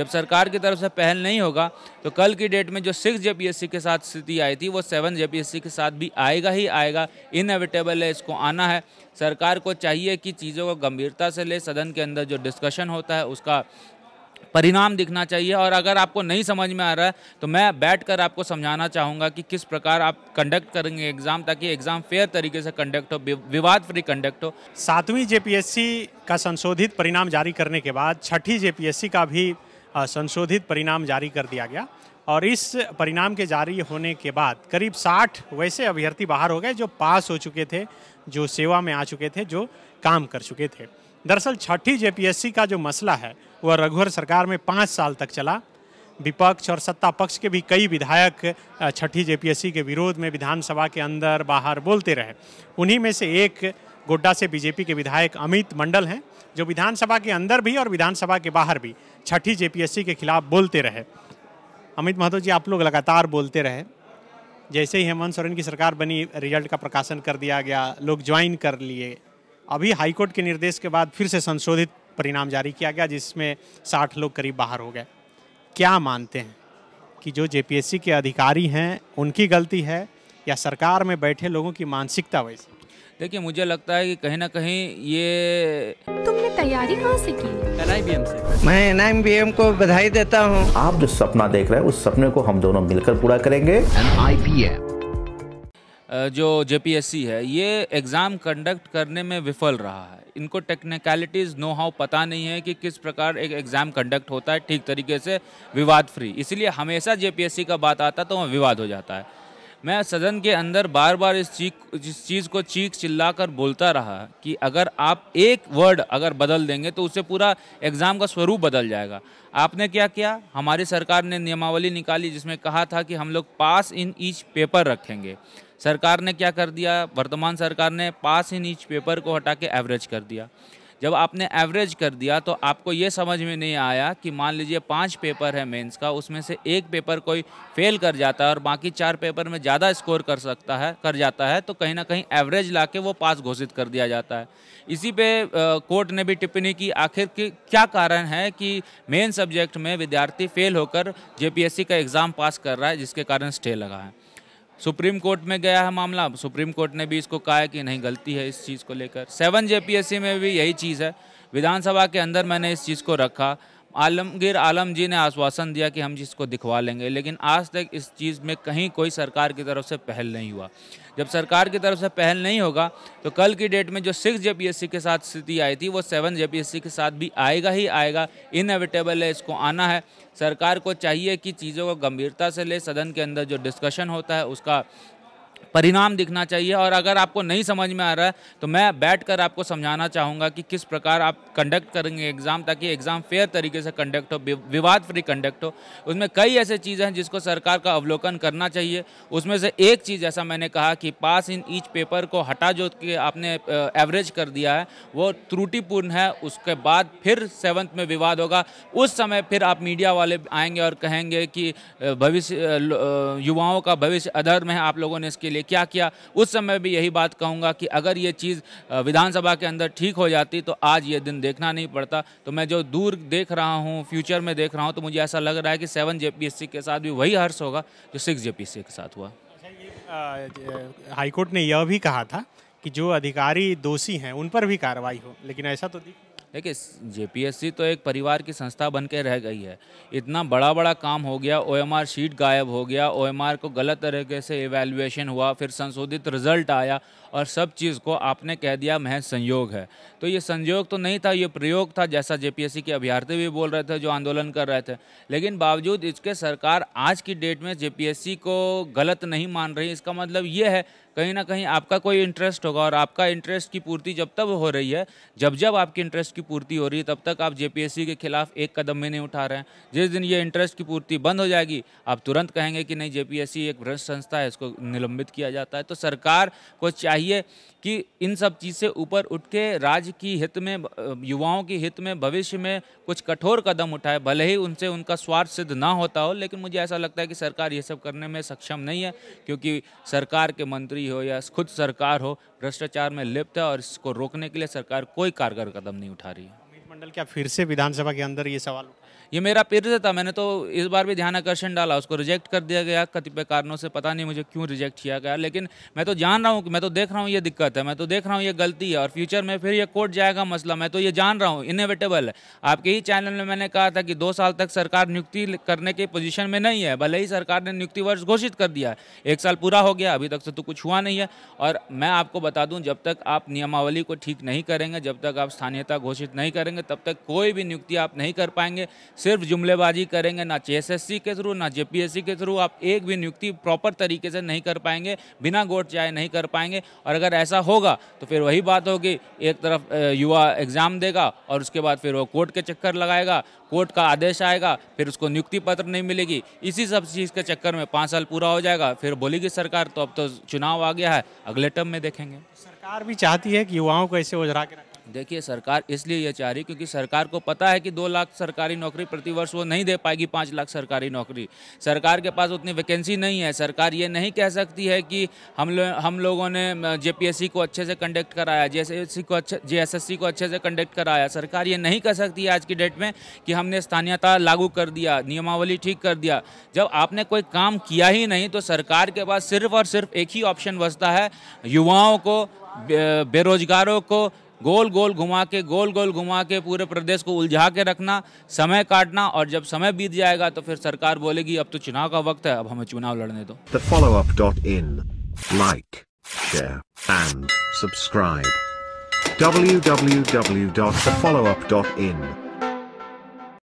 जब सरकार की तरफ से पहल नहीं होगा तो कल की डेट में जो सिक्स जेपीएससी के साथ स्थिति आई थी वो सेवन जेपीएससी के साथ भी आएगा ही आएगा इनएविटेबल है इसको आना है सरकार को चाहिए कि चीज़ों को गंभीरता से ले सदन के अंदर जो डिस्कशन होता है उसका परिणाम दिखना चाहिए और अगर आपको नहीं समझ में आ रहा है तो मैं बैठ कर आपको समझाना चाहूँगा कि किस प्रकार आप कंडक्ट करेंगे एग्ज़ाम ताकि एग्ज़ाम फेयर तरीके से कंडक्ट हो विवाद फ्री कंडक्ट हो सातवीं जेपीएससी का संशोधित परिणाम जारी करने के बाद छठी जेपीएससी का भी संशोधित परिणाम जारी कर दिया गया और इस परिणाम के जारी होने के बाद करीब 60 वैसे अभ्यर्थी बाहर हो गए जो पास हो चुके थे जो सेवा में आ चुके थे जो काम कर चुके थे दरअसल छठी जे का जो मसला है वह रघुवर सरकार में पाँच साल तक चला विपक्ष और सत्ता पक्ष के भी कई विधायक छठी जे के विरोध में विधानसभा के अंदर बाहर बोलते रहे उन्हीं में से एक गोड्डा से बीजेपी के विधायक अमित मंडल हैं जो विधानसभा के अंदर भी और विधानसभा के बाहर भी छठी जेपीएससी के खिलाफ बोलते रहे अमित महतो जी आप लोग लगातार बोलते रहे जैसे ही हेमंत सोरेन की सरकार बनी रिजल्ट का प्रकाशन कर दिया गया लोग ज्वाइन कर लिए अभी हाईकोर्ट के निर्देश के बाद फिर से संशोधित परिणाम जारी किया गया जिसमें साठ लोग करीब बाहर हो गए क्या मानते हैं कि जो जेपीएससी के अधिकारी हैं उनकी गलती है या सरकार में बैठे लोगों की मानसिकता वैसे देखिए मुझे लगता है कि कहीं ना कहीं ये तैयारी कहाँ से की मैं एन आई बी एम को बधाई देता हूँ आप जो सपना देख रहे हैं उस सपने को हम दोनों मिलकर पूरा करेंगे जो जे है ये एग्ज़ाम कंडक्ट करने में विफल रहा है इनको टेक्निकलिटीज़ नो हाउ पता नहीं है कि किस प्रकार एक एग्ज़ाम कंडक्ट होता है ठीक तरीके से विवाद फ्री इसलिए हमेशा जे का बात आता तो वहाँ विवाद हो जाता है मैं सदन के अंदर बार बार इस चीख इस चीज़ को चीख चिल्ला कर बोलता रहा कि अगर आप एक वर्ड अगर बदल देंगे तो उससे पूरा एग्ज़ाम का स्वरूप बदल जाएगा आपने क्या किया हमारी सरकार ने नियमावली निकाली जिसमें कहा था कि हम लोग पास इन ईच पेपर रखेंगे सरकार ने क्या कर दिया वर्तमान सरकार ने पास इन ईच पेपर को हटा के एवरेज कर दिया जब आपने एवरेज कर दिया तो आपको ये समझ में नहीं आया कि मान लीजिए पांच पेपर है मेंस का उसमें से एक पेपर कोई फेल कर जाता है और बाकी चार पेपर में ज़्यादा स्कोर कर सकता है कर जाता है तो कहीं ना कहीं एवरेज ला के वो पास घोषित कर दिया जाता है इसी पे कोर्ट ने भी टिप्पणी की आखिर की क्या कारण है कि मेन सब्जेक्ट में विद्यार्थी फेल होकर जे का एग्ज़ाम पास कर रहा है जिसके कारण स्टे लगा है सुप्रीम कोर्ट में गया है मामला सुप्रीम कोर्ट ने भी इसको कहा है कि नहीं गलती है इस चीज़ को लेकर सेवन जेपीएससी में भी यही चीज़ है विधानसभा के अंदर मैंने इस चीज़ को रखा आलमगीर आलम जी ने आश्वासन दिया कि हम इसको दिखवा लेंगे लेकिन आज तक इस चीज़ में कहीं कोई सरकार की तरफ से पहल नहीं हुआ जब सरकार की तरफ से पहल नहीं होगा तो कल की डेट में जो सिक्स जे के साथ स्थिति आई थी वो सेवन जे के साथ भी आएगा ही आएगा इनएविटेबल है इसको आना है सरकार को चाहिए कि चीज़ों को गंभीरता से ले सदन के अंदर जो डिस्कशन होता है उसका परिणाम दिखना चाहिए और अगर आपको नहीं समझ में आ रहा है तो मैं बैठ कर आपको समझाना चाहूँगा कि किस प्रकार आप कंडक्ट करेंगे एग्ज़ाम ताकि एग्ज़ाम फेयर तरीके से कंडक्ट हो विवाद फ्री कंडक्ट हो उसमें कई ऐसे चीज़ें हैं जिसको सरकार का अवलोकन करना चाहिए उसमें से एक चीज़ ऐसा मैंने कहा कि पास इन ईच पेपर को हटा जो कि आपने एवरेज कर दिया है वो त्रुटिपूर्ण है उसके बाद फिर सेवन्थ में विवाद होगा उस समय फिर आप मीडिया वाले आएंगे और कहेंगे कि भविष्य युवाओं का भविष्य अधर में है आप लोगों ने इसके लिए लिए क्या किया उस समय भी यही बात कहूँगा कि अगर ये चीज़ विधानसभा के अंदर ठीक हो जाती तो आज ये दिन देखना नहीं पड़ता तो मैं जो दूर देख रहा हूँ फ्यूचर में देख रहा हूँ तो मुझे ऐसा लग रहा है कि सेवन जे के साथ भी वही हर्ष होगा जो सिक्स जे के साथ हुआ अच्छा, हाईकोर्ट ने यह भी कहा था कि जो अधिकारी दोषी हैं उन पर भी कार्रवाई हो लेकिन ऐसा तो दिख देखिए जेपीएससी तो एक परिवार की संस्था बन के रह गई है इतना बड़ा बड़ा काम हो गया ओएमआर शीट गायब हो गया ओएमआर को गलत तरीके से इवेल्युएशन हुआ फिर संशोधित रिजल्ट आया और सब चीज़ को आपने कह दिया महज संयोग है तो ये संयोग तो नहीं था ये प्रयोग था जैसा जे के अभ्यर्थी भी बोल रहे थे जो आंदोलन कर रहे थे लेकिन बावजूद इसके सरकार आज की डेट में जे को गलत नहीं मान रही इसका मतलब ये है कहीं ना कहीं आपका कोई इंटरेस्ट होगा और आपका इंटरेस्ट की पूर्ति जब तब हो रही है जब जब आपकी इंटरेस्ट की पूर्ति हो रही है तब तक आप जे के खिलाफ एक कदम भी नहीं उठा रहे हैं जिस दिन ये इंटरेस्ट की पूर्ति बंद हो जाएगी आप तुरंत कहेंगे कि नहीं जे एक भ्रष्ट संस्था है इसको निलंबित किया जाता है तो सरकार को चाहिए कि इन सब चीज़ से ऊपर उठ के राज्य की हित में युवाओं के हित में भविष्य में कुछ कठोर कदम उठाए भले ही उनसे उनका स्वार्थ सिद्ध ना होता हो लेकिन मुझे ऐसा लगता है कि सरकार ये सब करने में सक्षम नहीं है क्योंकि सरकार के मंत्री मंत्री हो या खुद सरकार हो भ्रष्टाचार में लिप्त है और इसको रोकने के लिए सरकार कोई कारगर कदम नहीं उठा रही है अमित मंडल क्या फिर से विधानसभा के अंदर ये सवाल ये मेरा पिर्ज था मैंने तो इस बार भी ध्यान आकर्षण डाला उसको रिजेक्ट कर दिया गया कतिपय कारणों से पता नहीं मुझे क्यों रिजेक्ट किया गया लेकिन मैं तो जान रहा हूँ मैं तो देख रहा हूँ ये दिक्कत है मैं तो देख रहा हूँ ये गलती है और फ्यूचर में फिर ये कोर्ट जाएगा मसला मैं तो ये जान रहा हूँ इनोवेटेबल है आपके ही चैनल में मैंने कहा था कि दो साल तक सरकार नियुक्ति करने के पोजिशन में नहीं है भले ही सरकार ने नियुक्ति वर्ष घोषित कर दिया है एक साल पूरा हो गया अभी तक से तो कुछ हुआ नहीं है और मैं आपको बता दूँ जब तक आप नियमावली को ठीक नहीं करेंगे जब तक आप स्थानीयता घोषित नहीं करेंगे तब तक कोई भी नियुक्ति आप नहीं कर पाएंगे सिर्फ जुमलेबाजी करेंगे ना एसएससी के थ्रू ना जेपीएससी के थ्रू आप एक भी नियुक्ति प्रॉपर तरीके से नहीं कर पाएंगे बिना गोट चाय नहीं कर पाएंगे और अगर ऐसा होगा तो फिर वही बात होगी एक तरफ युवा एग्ज़ाम देगा और उसके बाद फिर वो कोर्ट के चक्कर लगाएगा कोर्ट का आदेश आएगा फिर उसको नियुक्ति पत्र नहीं मिलेगी इसी सब चीज़ के चक्कर में पाँच साल पूरा हो जाएगा फिर बोलेगी सरकार तो अब तो चुनाव आ गया है अगले टर्म में देखेंगे सरकार भी चाहती है कि युवाओं को ऐसे उजरा के देखिए सरकार इसलिए ये चाह रही क्योंकि सरकार को पता है कि दो लाख सरकारी नौकरी प्रतिवर्ष वो नहीं दे पाएगी पाँच लाख सरकारी नौकरी सरकार के पास उतनी वैकेंसी नहीं है सरकार ये नहीं कह सकती है कि हम लो, हम लोगों ने जे को अच्छे से कंडक्ट कराया जे को अच्छे जे को अच्छे से कंडक्ट कराया सरकार ये नहीं कह सकती है आज की डेट में कि हमने स्थानीयता लागू कर दिया नियमावली ठीक कर दिया जब आपने कोई काम किया ही नहीं तो सरकार के पास सिर्फ और सिर्फ एक ही ऑप्शन बचता है युवाओं को बेरोजगारों को गोल गोल घुमा के गोल गोल घुमा के पूरे प्रदेश को उलझा के रखना समय काटना और जब समय बीत जाएगा तो फिर सरकार बोलेगी अब तो चुनाव का वक्त है अब हमें चुनाव लड़ने दो the dot in like and subscribe www.thefollowup.in